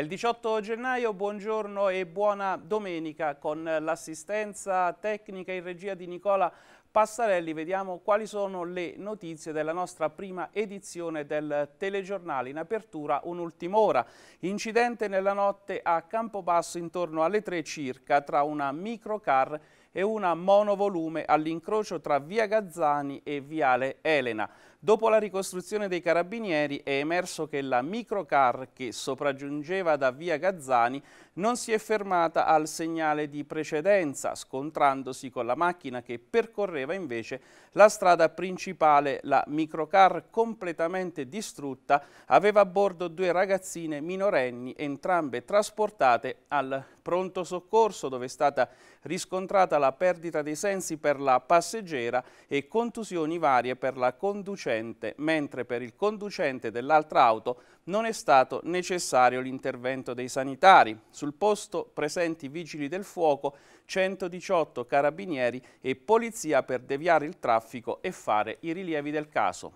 È il 18 gennaio, buongiorno e buona domenica con l'assistenza tecnica in regia di Nicola Passarelli. Vediamo quali sono le notizie della nostra prima edizione del telegiornale. In apertura un'ultima ora. Incidente nella notte a Campobasso intorno alle 3 circa tra una microcar e una monovolume all'incrocio tra via Gazzani e viale Elena. Dopo la ricostruzione dei carabinieri è emerso che la microcar che sopraggiungeva da via Gazzani non si è fermata al segnale di precedenza, scontrandosi con la macchina che percorreva invece la strada principale. La microcar completamente distrutta aveva a bordo due ragazzine minorenni, entrambe trasportate al pronto soccorso dove è stata riscontrata la perdita dei sensi per la passeggera e contusioni varie per la conducente, mentre per il conducente dell'altra auto non è stato necessario l'intervento dei sanitari. Sul posto presenti vigili del fuoco, 118 carabinieri e polizia per deviare il traffico e fare i rilievi del caso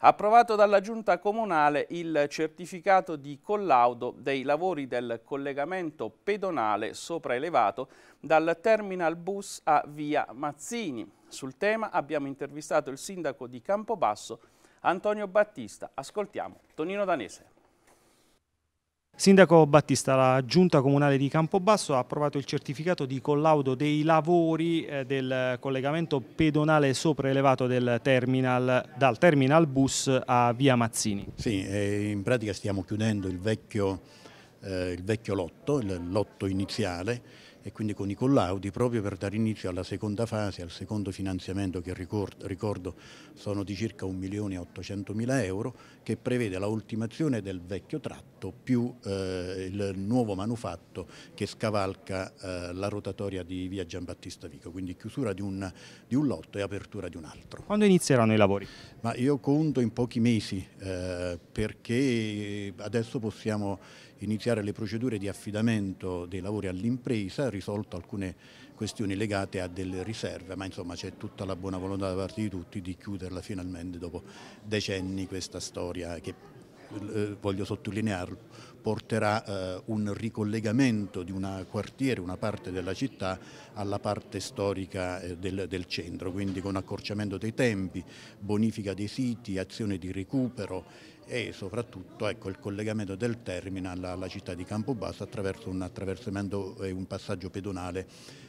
approvato dalla Giunta Comunale il certificato di collaudo dei lavori del collegamento pedonale sopraelevato dal terminal bus a via Mazzini. Sul tema abbiamo intervistato il sindaco di Campobasso Antonio Battista. Ascoltiamo Tonino Danese. Sindaco Battista, la giunta comunale di Campobasso ha approvato il certificato di collaudo dei lavori eh, del collegamento pedonale sopraelevato del terminal, dal terminal bus a via Mazzini. Sì, in pratica stiamo chiudendo il vecchio, eh, il vecchio lotto, il lotto iniziale e quindi con i collaudi proprio per dare inizio alla seconda fase, al secondo finanziamento che ricordo, ricordo sono di circa 1.800.000 euro che prevede la ultimazione del vecchio tratto più eh, il nuovo manufatto che scavalca eh, la rotatoria di via Giambattista Vico, quindi chiusura di un, di un, lotto e apertura di un altro. Quando inizieranno i lavori? Ma io conto in pochi mesi eh, perché adesso possiamo iniziare le procedure di affidamento dei lavori all'impresa, risolto alcune questioni legate a delle riserve, ma insomma c'è tutta la buona volontà da parte di tutti di chiuderla finalmente dopo decenni questa storia che eh, voglio sottolinearlo, porterà eh, un ricollegamento di una quartiere, una parte della città alla parte storica eh, del, del, centro, quindi con accorciamento dei tempi, bonifica dei siti, azione di recupero e soprattutto ecco, il collegamento del termine alla, alla città di Campobasso attraverso un attraversamento e un passaggio pedonale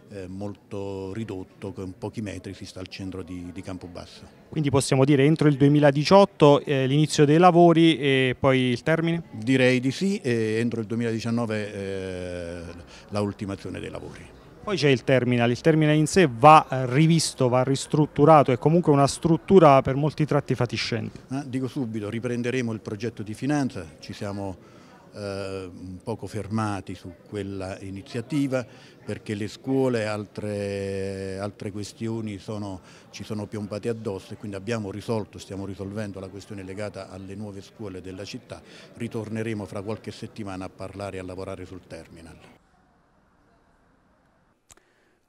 eh, molto ridotto, con pochi metri si sta al centro di, di Campobasso. Quindi possiamo dire entro il 2018 eh, l'inizio dei lavori e poi il termine? Direi di sì, e entro il 2019 eh, la ultimazione dei lavori. Poi c'è il terminal, il terminal in sé va eh, rivisto, va ristrutturato, è comunque una struttura per molti tratti fatiscente. Ah, dico subito, riprenderemo il progetto di finanza, ci siamo eh, un poco fermati su quella iniziativa perché le scuole e altre, altre, questioni sono, ci sono piompate addosso e quindi abbiamo risolto, stiamo risolvendo la questione legata alle nuove scuole della città, ritorneremo fra qualche settimana a parlare e a lavorare sul terminal.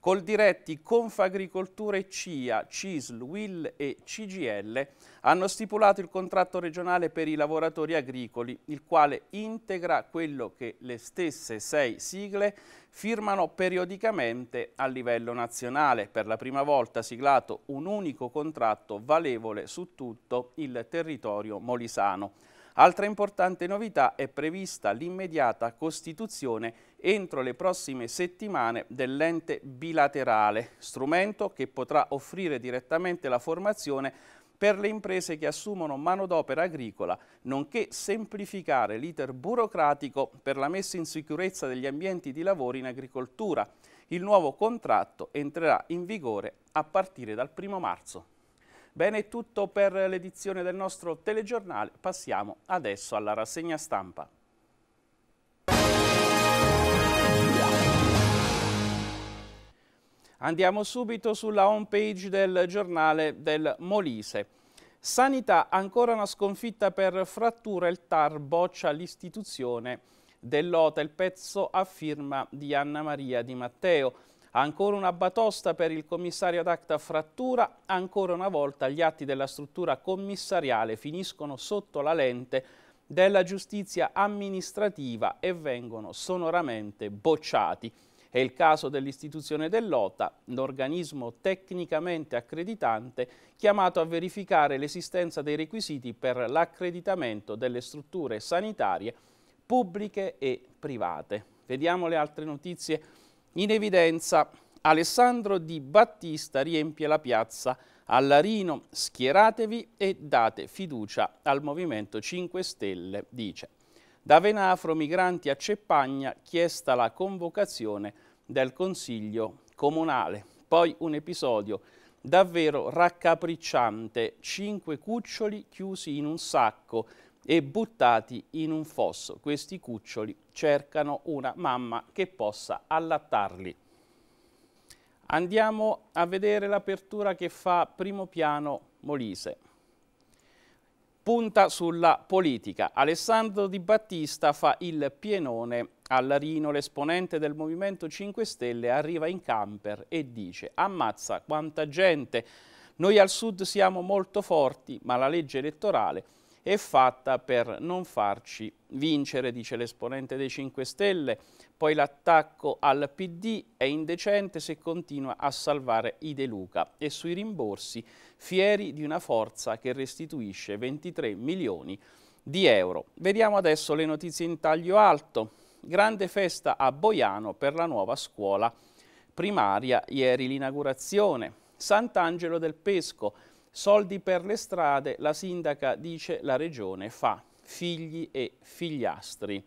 Col diretti Confagricoltura e CIA, CISL, WIL e CGL hanno stipulato il contratto regionale per i lavoratori agricoli, il quale integra quello che le stesse sei sigle firmano periodicamente a livello nazionale. Per la prima volta siglato un unico contratto valevole su tutto il territorio molisano. Altra importante novità è prevista l'immediata costituzione di entro le prossime settimane dell'ente bilaterale, strumento che potrà offrire direttamente la formazione per le imprese che assumono manodopera agricola, nonché semplificare l'iter burocratico per la messa in sicurezza degli ambienti di lavoro in agricoltura. Il nuovo contratto entrerà in vigore a partire dal 1 marzo. Bene è tutto per l'edizione del nostro telegiornale, passiamo adesso alla rassegna stampa. Andiamo subito sulla home page del giornale del Molise. Sanità, ancora una sconfitta per frattura, il TAR boccia l'istituzione dell'OTA, il pezzo a firma di Anna Maria Di Matteo. Ancora una batosta per il commissario ad acta frattura, ancora una volta gli atti della struttura commissariale finiscono sotto la lente della giustizia amministrativa e vengono sonoramente bocciati. È il caso dell'istituzione dell'OTA, l'organismo tecnicamente accreditante chiamato a verificare l'esistenza dei requisiti per l'accreditamento delle strutture sanitarie pubbliche e private. Vediamo le altre notizie in evidenza. Alessandro Di Battista riempie la piazza a Larino. Schieratevi e date fiducia al Movimento 5 Stelle, dice. Da Venafro migranti a Ceppagna chiesta la convocazione del Consiglio Comunale. Poi un episodio davvero raccapricciante, cinque cuccioli chiusi in un sacco e buttati in un fosso. Questi cuccioli cercano una mamma che possa allattarli. Andiamo a vedere l'apertura che fa primo piano Molise punta sulla politica. Alessandro Di Battista fa il pienone a Larino, l'esponente del Movimento 5 Stelle arriva in camper e dice ammazza quanta gente, noi al sud siamo molto forti ma la legge elettorale è fatta per non farci vincere, dice l'esponente dei 5 Stelle. Poi l'attacco al PD è indecente se continua a salvare i De Luca e sui rimborsi fieri di una forza che restituisce 23 milioni di euro. Vediamo adesso le notizie in taglio alto. Grande festa a Boiano per la nuova scuola primaria, ieri l'inaugurazione. Sant'Angelo del Pesco, Soldi per le strade, la sindaca dice la regione fa, figli e figliastri.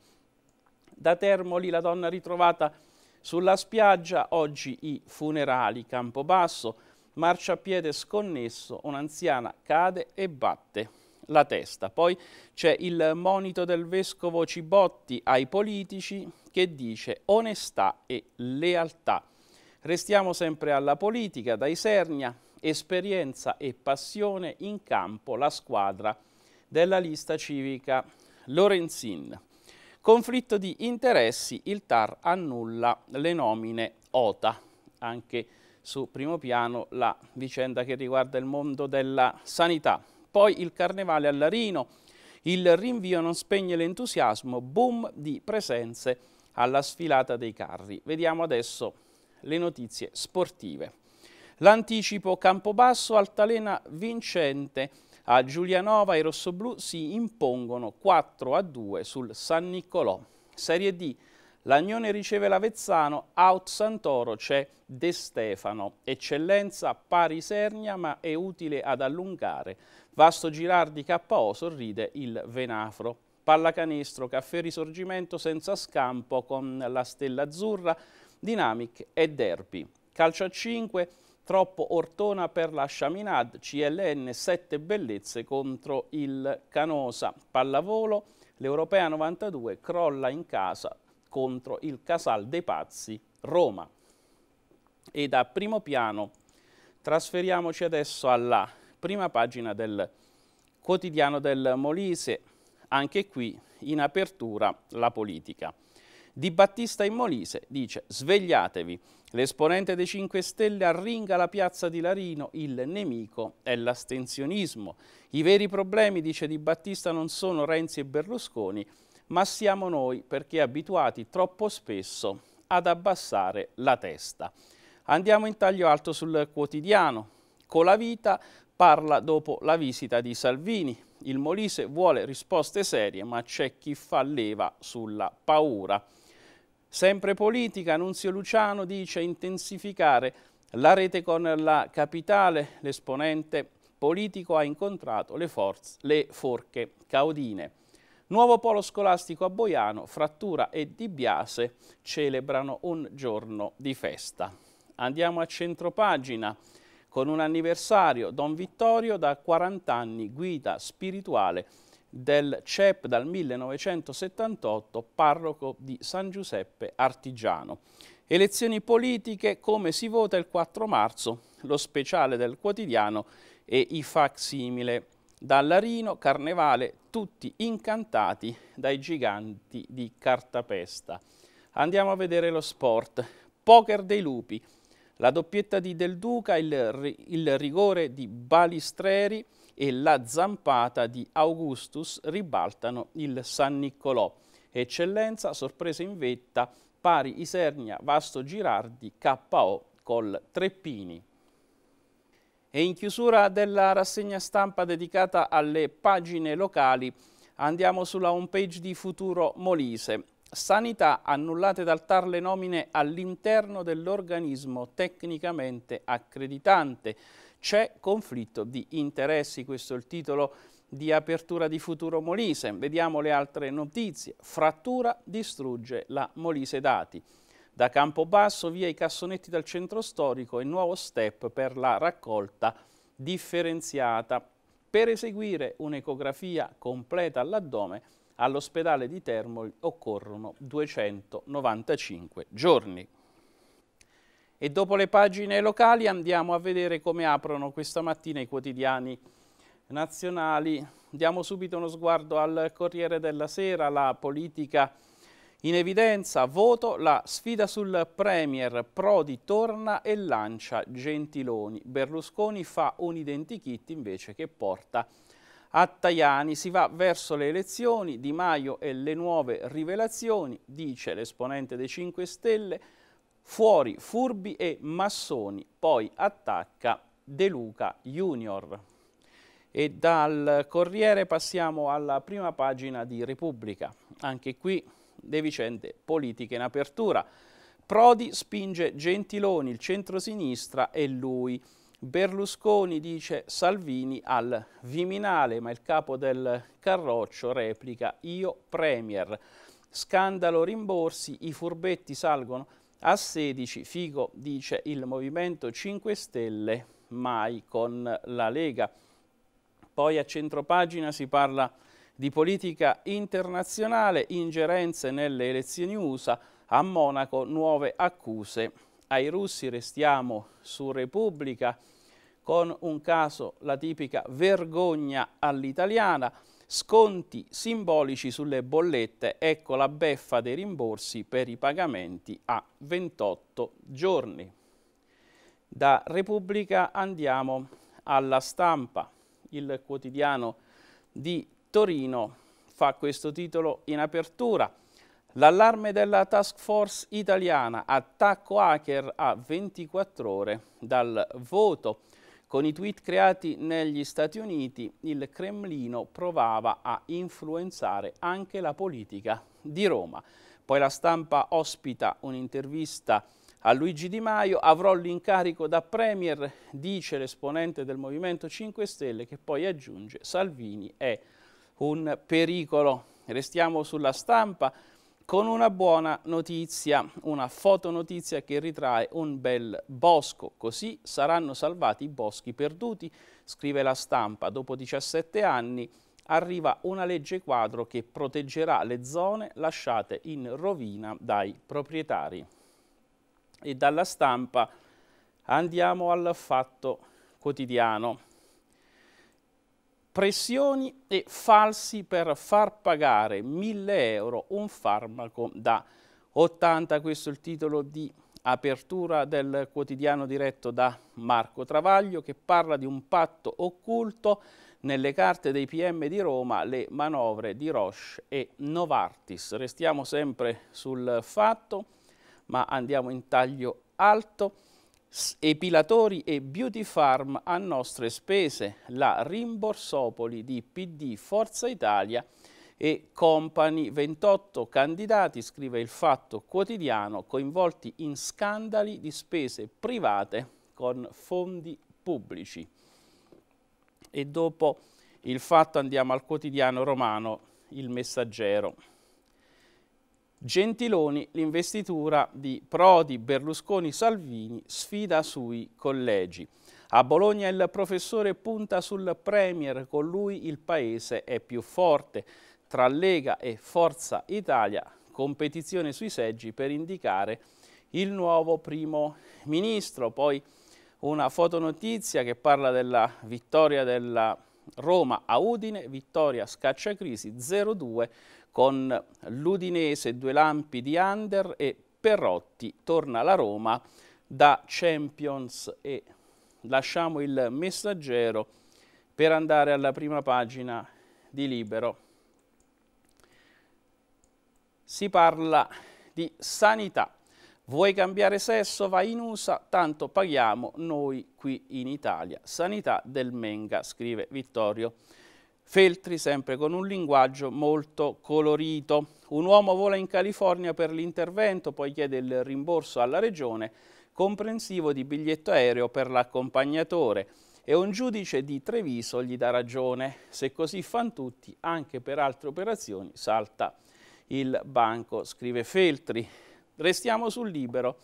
Da Termoli la donna ritrovata sulla spiaggia, oggi i funerali, Campobasso, marciapiede sconnesso, un'anziana cade e batte la testa. Poi c'è il monito del vescovo Cibotti ai politici che dice onestà e lealtà. Restiamo sempre alla politica, da Isernia esperienza e passione in campo la squadra della lista civica Lorenzin. Conflitto di interessi, il TAR annulla le nomine OTA, anche su primo piano la vicenda che riguarda il mondo della sanità. Poi il carnevale a Larino, il rinvio non spegne l'entusiasmo, boom di presenze alla sfilata dei carri. Vediamo adesso le notizie sportive. L'anticipo Campobasso Altalena vincente. A Giulianova e rossoblù si impongono 4 a 2 sul San Niccolò. Serie D. L'Agnone riceve l'Avezzano, out Santoro c'è De Stefano. Eccellenza pari Sernia ma è utile ad allungare. Vasto Girardi KO sorride il Venafro. Pallacanestro, Caffè Risorgimento senza scampo con la Stella Azzurra, Dynamic e Derby. Calcio a 5, troppo Ortona per la Chaminade, CLN 7 bellezze contro il Canosa. Pallavolo, l'Europea 92 crolla in casa contro il Casal dei Pazzi, Roma. E da primo piano trasferiamoci adesso alla prima pagina del quotidiano del Molise, anche qui in apertura la politica. Di Battista in Molise dice svegliatevi, l'esponente dei 5 Stelle arringa la piazza di Larino, il nemico è l'astensionismo. I veri problemi, dice Di Battista, non sono Renzi e Berlusconi, ma siamo noi perché abituati troppo spesso ad abbassare la testa. Andiamo in taglio alto sul quotidiano. Colavita parla dopo la visita di Salvini. Il Molise vuole risposte serie, ma c'è chi fa leva sulla paura. Sempre politica, Nunzio Luciano dice intensificare la rete con la capitale, l'esponente politico ha incontrato le, forze, le forche caudine. Nuovo polo scolastico a Boiano, Frattura e Di Biase celebrano un giorno di festa. Andiamo a centropagina con un anniversario. Don Vittorio da 40 anni guida spirituale del CEP dal 1978, parroco di San Giuseppe Artigiano. Elezioni politiche, come si vota il 4 marzo, lo speciale del quotidiano e i facsimile. Dall'Arino, Carnevale, tutti incantati dai giganti di cartapesta. Andiamo a vedere lo sport. Poker dei lupi, la doppietta di Del Duca, il, il rigore di Balistreri, e la zampata di Augustus ribaltano il San Niccolò. Eccellenza, sorpresa in vetta, pari Isernia, Vasto Girardi, KO col Treppini. E in chiusura della rassegna stampa dedicata alle pagine locali andiamo sulla homepage di Futuro Molise. Sanità annullate dal TAR le nomine all'interno dell'organismo tecnicamente accreditante c'è conflitto di interessi, questo è il titolo di apertura di Futuro Molise. Vediamo le altre notizie. Frattura distrugge la Molise Dati. Da Campobasso via i cassonetti dal centro storico e nuovo step per la raccolta differenziata. Per eseguire un'ecografia completa all'addome all'ospedale di Termoli occorrono 295 giorni. E dopo le pagine locali andiamo a vedere come aprono questa mattina i quotidiani nazionali. Diamo subito uno sguardo al Corriere della Sera, la politica in evidenza, voto, la sfida sul Premier, Prodi torna e lancia Gentiloni. Berlusconi fa un identikit invece che porta a Tajani. Si va verso le elezioni, Di Maio e le nuove rivelazioni, dice l'esponente dei 5 Stelle, fuori furbi e massoni, poi attacca De Luca Junior. E dal Corriere passiamo alla prima pagina di Repubblica. Anche qui le vicende politiche in apertura. Prodi spinge Gentiloni, il centro-sinistra e lui. Berlusconi dice Salvini al Viminale, ma il capo del Carroccio replica io Premier. Scandalo rimborsi, i furbetti salgono a 16 Figo dice il Movimento 5 Stelle mai con la Lega. Poi a centropagina si parla di politica internazionale, ingerenze nelle elezioni USA, a Monaco nuove accuse ai russi. Restiamo su Repubblica con un caso, la tipica vergogna all'italiana sconti simbolici sulle bollette, ecco la beffa dei rimborsi per i pagamenti a 28 giorni. Da Repubblica andiamo alla stampa. Il quotidiano di Torino fa questo titolo in apertura. L'allarme della task force italiana, attacco hacker a 24 ore dal voto. Con i tweet creati negli Stati Uniti, il Cremlino provava a influenzare anche la politica di Roma. Poi la stampa ospita un'intervista a Luigi Di Maio, avrò l'incarico da Premier, dice l'esponente del Movimento 5 Stelle, che poi aggiunge Salvini è un pericolo. Restiamo sulla stampa, con una buona notizia, una fotonotizia che ritrae un bel bosco. Così saranno salvati i boschi perduti, scrive la stampa. Dopo 17 anni arriva una legge quadro che proteggerà le zone lasciate in rovina dai proprietari. E dalla stampa andiamo al fatto quotidiano pressioni e falsi per far pagare 1000 euro un farmaco da 80. Questo è il titolo di apertura del quotidiano diretto da Marco Travaglio che parla di un patto occulto nelle carte dei PM di Roma, le manovre di Roche e Novartis. Restiamo sempre sul fatto ma andiamo in taglio alto. Epilatori e Beauty Farm a nostre spese, la Rimborsopoli di PD Forza Italia e Company 28 candidati, scrive il Fatto Quotidiano, coinvolti in scandali di spese private con fondi pubblici. E dopo il Fatto andiamo al quotidiano romano, il Messaggero. Gentiloni, l'investitura di Prodi, Berlusconi, Salvini sfida sui collegi. A Bologna il professore punta sul Premier, con lui il Paese è più forte. Tra Lega e Forza Italia, competizione sui seggi per indicare il nuovo primo ministro. Poi una fotonotizia che parla della vittoria della Roma a Udine, vittoria scacciacrisi 0-2 con l'Udinese due lampi di under e Perrotti torna alla Roma da Champions e lasciamo il messaggero per andare alla prima pagina di Libero. Si parla di sanità. Vuoi cambiare sesso? Vai in USA, tanto paghiamo noi qui in Italia. Sanità del Menga, scrive Vittorio Feltri sempre con un linguaggio molto colorito. Un uomo vola in California per l'intervento, poi chiede il rimborso alla regione, comprensivo di biglietto aereo per l'accompagnatore e un giudice di Treviso gli dà ragione. Se così fan tutti, anche per altre operazioni salta il banco, scrive Feltri. Restiamo sul libero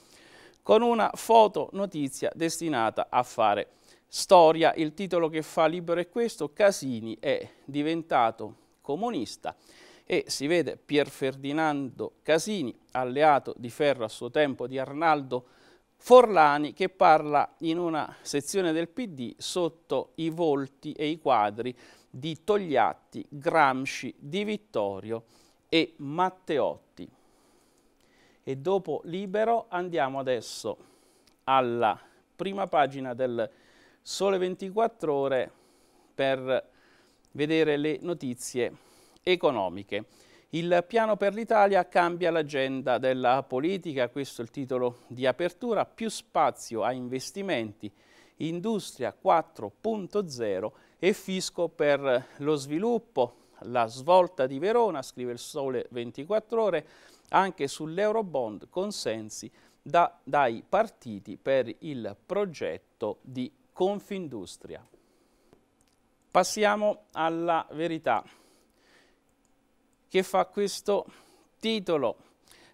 con una foto notizia destinata a fare Storia, il titolo che fa Libero è questo, Casini è diventato comunista e si vede Pier Ferdinando Casini, alleato di ferro a suo tempo di Arnaldo Forlani, che parla in una sezione del PD sotto i volti e i quadri di Togliatti, Gramsci, Di Vittorio e Matteotti. E dopo Libero andiamo adesso alla prima pagina del Sole 24 Ore per vedere le notizie economiche. Il piano per l'Italia cambia l'agenda della politica, questo è il titolo di apertura, più spazio a investimenti, industria 4.0 e fisco per lo sviluppo, la svolta di Verona, scrive il Sole 24 ore, anche sull'Eurobond consensi da, dai partiti per il progetto di Confindustria. Passiamo alla verità che fa questo titolo.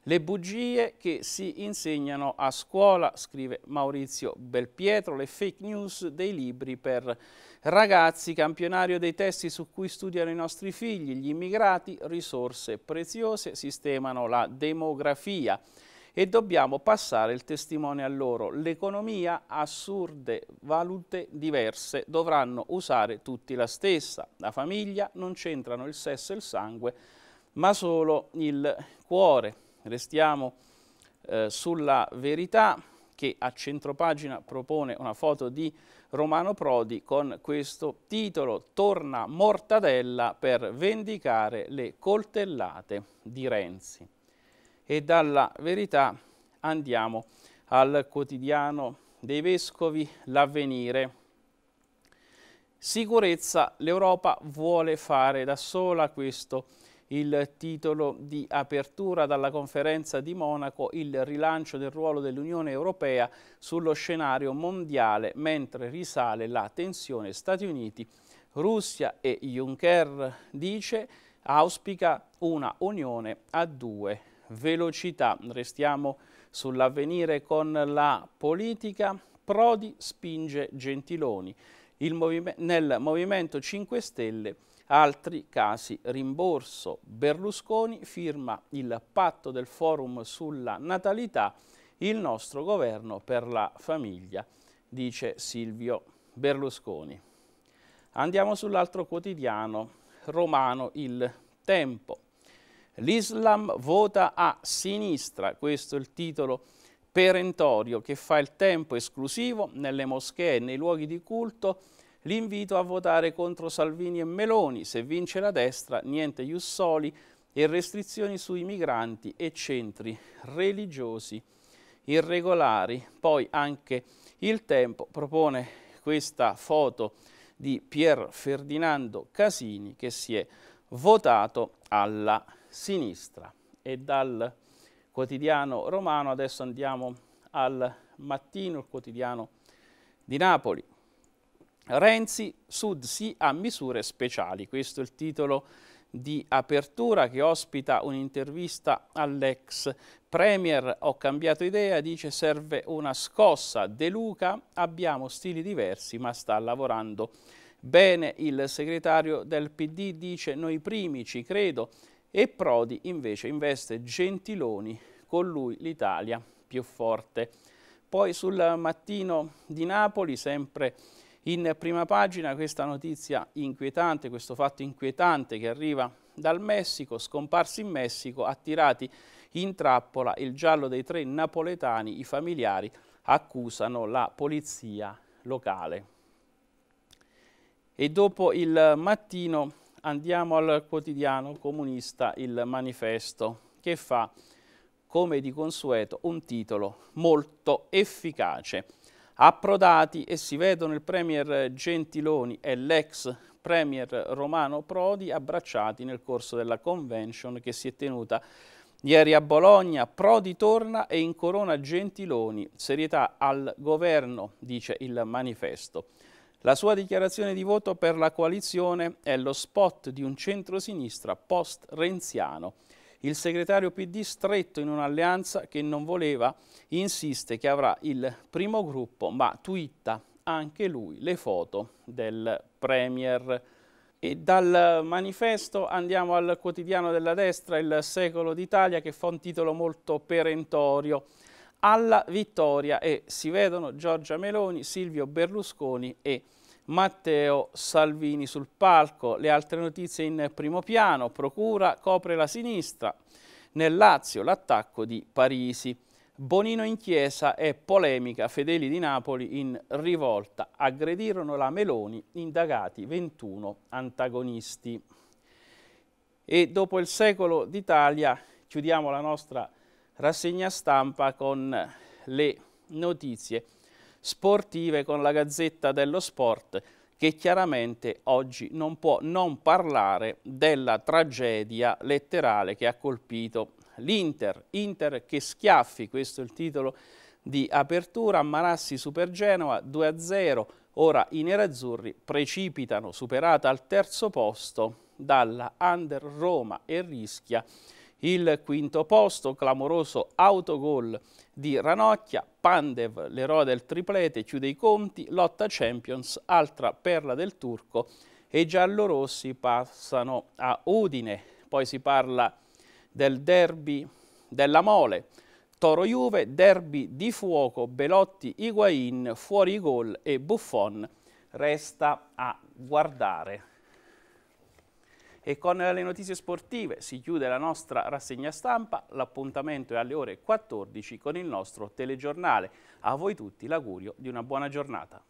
Le bugie che si insegnano a scuola, scrive Maurizio Belpietro, le fake news dei libri per ragazzi, campionario dei testi su cui studiano i nostri figli, gli immigrati, risorse preziose, sistemano la demografia e dobbiamo passare il testimone a loro. L'economia ha assurde valute diverse, dovranno usare tutti la stessa. La famiglia non c'entrano il sesso e il sangue, ma solo il cuore. Restiamo eh, sulla verità che a centropagina propone una foto di Romano Prodi con questo titolo Torna Mortadella per vendicare le coltellate di Renzi e dalla verità andiamo al quotidiano dei Vescovi, l'avvenire. Sicurezza, l'Europa vuole fare da sola questo il titolo di apertura dalla conferenza di Monaco, il rilancio del ruolo dell'Unione Europea sullo scenario mondiale, mentre risale la tensione Stati Uniti, Russia e Juncker dice auspica una unione a due velocità. Restiamo sull'avvenire con la politica. Prodi spinge Gentiloni. Movime nel Movimento 5 Stelle altri casi rimborso. Berlusconi firma il patto del forum sulla natalità, il nostro governo per la famiglia, dice Silvio Berlusconi. Andiamo sull'altro quotidiano romano, il Tempo. L'Islam vota a sinistra, questo è il titolo perentorio che fa il tempo esclusivo nelle moschee e nei luoghi di culto l'invito a votare contro Salvini e Meloni, se vince la destra niente Jussoli e restrizioni sui migranti e centri religiosi irregolari. Poi anche il tempo propone questa foto di Pier Ferdinando Casini che si è votato alla sinistra. E dal quotidiano romano adesso andiamo al mattino, il quotidiano di Napoli. Renzi, Sud sì a misure speciali. Questo è il titolo di apertura che ospita un'intervista all'ex Premier. Ho cambiato idea, dice serve una scossa. De Luca, abbiamo stili diversi ma sta lavorando bene. Il segretario del PD dice noi primi ci credo e Prodi invece investe Gentiloni, con lui l'Italia più forte. Poi sul mattino di Napoli, sempre in prima pagina, questa notizia inquietante, questo fatto inquietante che arriva dal Messico, scomparsi in Messico, attirati in trappola il giallo dei tre napoletani, i familiari accusano la polizia locale. E dopo il mattino Andiamo al quotidiano comunista Il Manifesto, che fa, come di consueto, un titolo molto efficace. Approdati e si vedono il Premier Gentiloni e l'ex Premier Romano Prodi abbracciati nel corso della convention che si è tenuta Ieri a Bologna Prodi torna e incorona Gentiloni, serietà al governo, dice il manifesto. La sua dichiarazione di voto per la coalizione è lo spot di un centrosinistra post-renziano. Il segretario PD stretto in un'alleanza che non voleva insiste che avrà il primo gruppo, ma twitta anche lui le foto del Premier. E dal manifesto andiamo al quotidiano della destra, il secolo d'Italia, che fa un titolo molto perentorio alla vittoria e si vedono Giorgia Meloni, Silvio Berlusconi e Matteo Salvini sul palco. Le altre notizie in primo piano, Procura copre la sinistra, nel Lazio l'attacco di Parisi, Bonino in chiesa e polemica, fedeli di Napoli in rivolta, aggredirono la Meloni, indagati 21 antagonisti. E dopo il secolo d'Italia chiudiamo la nostra rassegna stampa con le notizie sportive, con la Gazzetta dello Sport, che chiaramente oggi non può non parlare della tragedia letterale che ha colpito l'Inter. Inter che schiaffi, questo è il titolo di apertura, Marassi Super Genova 2-0, ora i nerazzurri precipitano, superata al terzo posto dalla Under Roma e rischia il quinto posto, clamoroso autogol di Ranocchia, Pandev, l'eroe del triplete, chiude i conti, lotta Champions, altra perla del turco e giallorossi passano a Udine. Poi si parla del derby della Mole, Toro-Juve, derby di fuoco, Belotti-Higuain, fuori gol e Buffon resta a guardare. E con le notizie sportive si chiude la nostra rassegna stampa, l'appuntamento è alle ore 14 con il nostro telegiornale. A voi tutti l'augurio di una buona giornata.